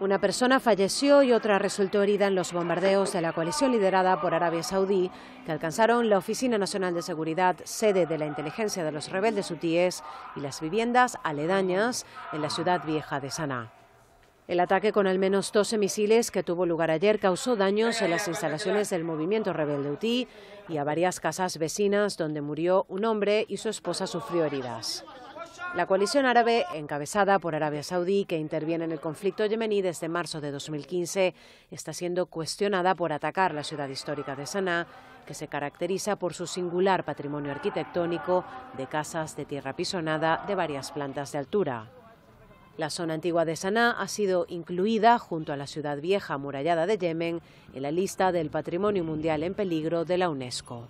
Una persona falleció y otra resultó herida en los bombardeos de la coalición liderada por Arabia Saudí, que alcanzaron la Oficina Nacional de Seguridad, sede de la inteligencia de los rebeldes hutíes, y las viviendas aledañas en la ciudad vieja de Sanaa. El ataque con al menos 12 misiles que tuvo lugar ayer causó daños en las instalaciones del movimiento rebelde hutí y a varias casas vecinas donde murió un hombre y su esposa sufrió heridas. La coalición árabe, encabezada por Arabia Saudí, que interviene en el conflicto yemení desde marzo de 2015, está siendo cuestionada por atacar la ciudad histórica de Sanaa, que se caracteriza por su singular patrimonio arquitectónico de casas de tierra pisonada de varias plantas de altura. La zona antigua de Sanaa ha sido incluida, junto a la ciudad vieja amurallada de Yemen, en la lista del Patrimonio Mundial en Peligro de la UNESCO.